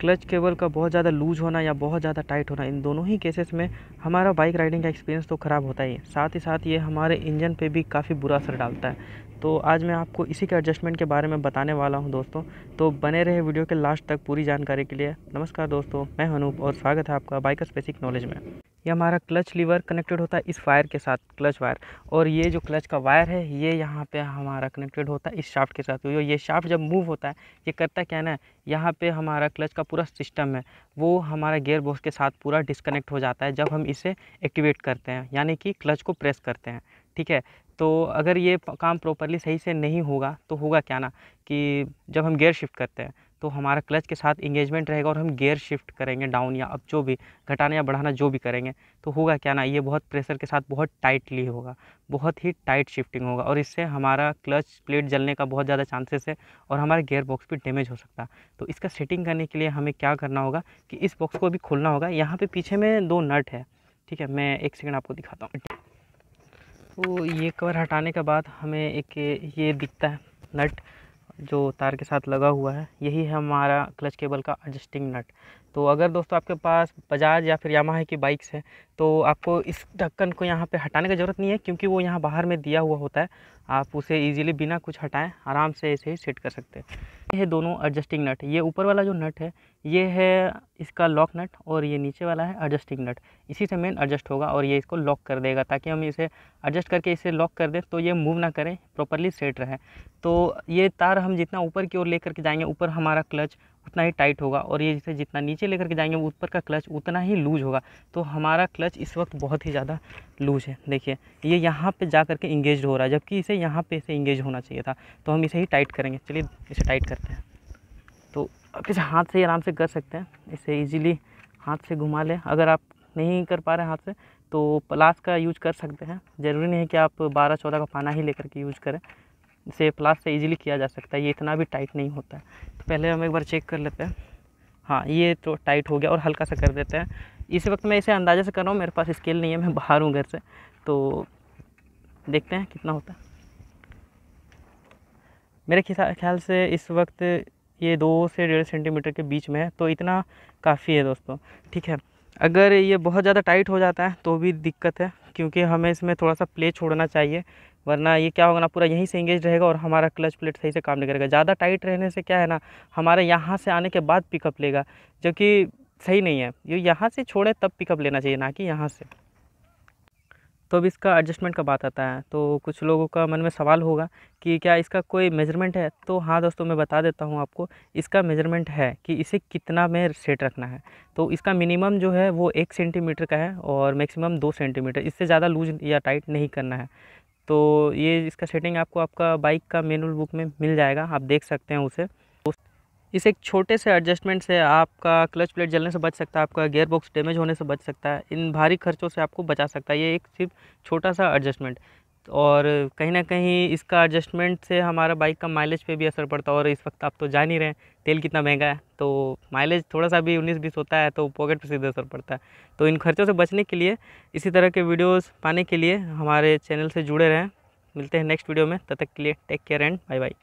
clutch cable का बहुत ज़्यादा लूज होना या बहुत ज़्यादा टाइट होना इन दोनों ही केसेस में हमारा बाइक राइडिंग का एक्सपीरियंस तो ख़राब होता ही है साथ ही साथ ये हमारे इंजन पे भी काफ़ी बुरा असर डालता है तो आज मैं आपको इसी के एडजस्टमेंट के बारे में बताने वाला हूँ दोस्तों तो बने रहे वीडियो के लास्ट तक पूरी जानकारी के लिए नमस्कार दोस्तों मैं हनूप और स्वागत है आपका बाइकर्स बेसिक नॉलेज में ये हमारा क्लच लीवर कनेक्टेड होता है इस वायर के साथ क्लच वायर और ये जो क्लच का वायर है ये यहाँ पे हमारा कनेक्टेड होता है इस शाफ्ट के साथ ये शाफ्ट जब मूव होता है ये करता क्या ना यहाँ पे हमारा क्लच का पूरा सिस्टम है वो हमारा गेयर बॉक्स के साथ पूरा डिस्कनेक्ट हो जाता है जब हम इसे एक्टिवेट करते हैं यानी कि क्लच को प्रेस करते हैं ठीक है तो अगर ये काम प्रॉपरली सही से नहीं होगा तो होगा क्या ना कि जब हम गेयर शिफ्ट करते हैं तो हमारा क्लच के साथ इंगेजमेंट रहेगा और हम गेयर शिफ्ट करेंगे डाउन या अप जो भी घटाना या बढ़ाना जो भी करेंगे तो होगा क्या ना ये बहुत प्रेशर के साथ बहुत टाइटली होगा बहुत ही टाइट शिफ्टिंग होगा और इससे हमारा क्लच प्लेट जलने का बहुत ज़्यादा चांसेस है और हमारा गेयर बॉक्स भी डैमेज हो सकता है तो इसका सेटिंग करने के लिए हमें क्या करना होगा कि इस बॉक्स को अभी खोलना होगा यहाँ पर पीछे में दो नट है ठीक है मैं एक सेकेंड आपको दिखाता हूँ तो ये कवर हटाने के बाद हमें एक ये दिखता है नट जो तार के साथ लगा हुआ है यही है हमारा क्लच केबल का एडजस्टिंग नट तो अगर दोस्तों आपके पास बजाज या फिर यामाहा की बाइक्स हैं तो आपको इस ढक्कन को यहाँ पे हटाने की ज़रूरत नहीं है क्योंकि वो यहाँ बाहर में दिया हुआ होता है आप उसे इजीली बिना कुछ हटाएं आराम से ऐसे ही सेट कर सकते हैं ये है दोनों एडजस्टिंग नट ये ऊपर वाला जो नट है ये है इसका लॉक नट और ये नीचे वाला है एडजस्टिंग नट इसी से मेन एडजस्ट होगा और ये इसको लॉक कर देगा ताकि हम इसे एडजस्ट करके इसे लॉक कर दें तो ये मूव ना करें प्रॉपरली सेट रहे तो ये तार हम जितना ऊपर की ओर ले करके जाएंगे ऊपर हमारा क्लच उतना ही टाइट होगा और ये जैसे जितना नीचे लेकर के जाएंगे ऊपर का क्लच उतना ही लूज होगा तो हमारा क्लच इस वक्त बहुत ही ज़्यादा लूज है देखिए ये यहाँ पे जा करके इंगेज हो रहा है जबकि इसे यहाँ पे इसे इंगेज होना चाहिए था तो हम इसे ही टाइट करेंगे चलिए इसे टाइट करते हैं तो किसी हाथ से आराम से कर सकते हैं इसे ईजिली हाथ से घुमा लें अगर आप नहीं कर पा रहे हाथ से तो प्लास का यूज कर सकते हैं ज़रूरी नहीं है कि आप बारह चौदह का पाना ही लेकर के यूज करें से प्लास से इजीली किया जा सकता है ये इतना भी टाइट नहीं होता है तो पहले हम एक बार चेक कर लेते हैं हाँ ये तो टाइट हो गया और हल्का सा कर देते हैं इस वक्त मैं इसे अंदाजे से कर रहा हूँ मेरे पास स्केल नहीं है मैं बाहर हूँ घर से तो देखते हैं कितना होता है मेरे ख्याल से इस वक्त ये दो से डेढ़ सेंटीमीटर के बीच में है तो इतना काफ़ी है दोस्तों ठीक है अगर ये बहुत ज़्यादा टाइट हो जाता है तो भी दिक्कत है क्योंकि हमें इसमें थोड़ा सा प्ले छोड़ना चाहिए वरना ये क्या होगा ना पूरा यहीं से इंगेज रहेगा और हमारा क्लच प्लेट सही से काम नहीं करेगा ज़्यादा टाइट रहने से क्या है ना हमारे यहाँ से आने के बाद पिकअप लेगा जो कि सही नहीं है ये यहाँ से छोड़े तब पिकअप लेना चाहिए ना कि यहाँ से तो अब इसका एडजस्टमेंट का बात आता है तो कुछ लोगों का मन में सवाल होगा कि क्या इसका कोई मेजरमेंट है तो हाँ दोस्तों मैं बता देता हूँ आपको इसका मेजरमेंट है कि इसे कितना में सेट रखना है तो इसका मिनिमम जो है वो एक सेंटीमीटर का है और मैक्सिमम दो सेंटीमीटर इससे ज़्यादा लूज या टाइट नहीं करना है तो ये इसका सेटिंग आपको आपका बाइक का मेनुअल बुक में मिल जाएगा आप देख सकते हैं उसे इस एक छोटे से एडजस्टमेंट से आपका क्लच प्लेट जलने से बच सकता है आपका गेयर बॉक्स डैमेज होने से बच सकता है इन भारी खर्चों से आपको बचा सकता है ये एक सिर्फ छोटा सा एडजस्टमेंट और कहीं ना कहीं इसका एडजस्टमेंट से हमारा बाइक का माइलेज पे भी असर पड़ता है और इस वक्त आप तो जान ही रहे हैं तेल कितना महंगा है तो माइलेज थोड़ा सा भी उन्नीस बीस होता है तो पॉकेट पे सीधे असर पड़ता है तो इन खर्चों से बचने के लिए इसी तरह के वीडियोस पाने के लिए हमारे चैनल से जुड़े रहें मिलते हैं नेक्स्ट वीडियो में तब तक के लिए take care and bye bye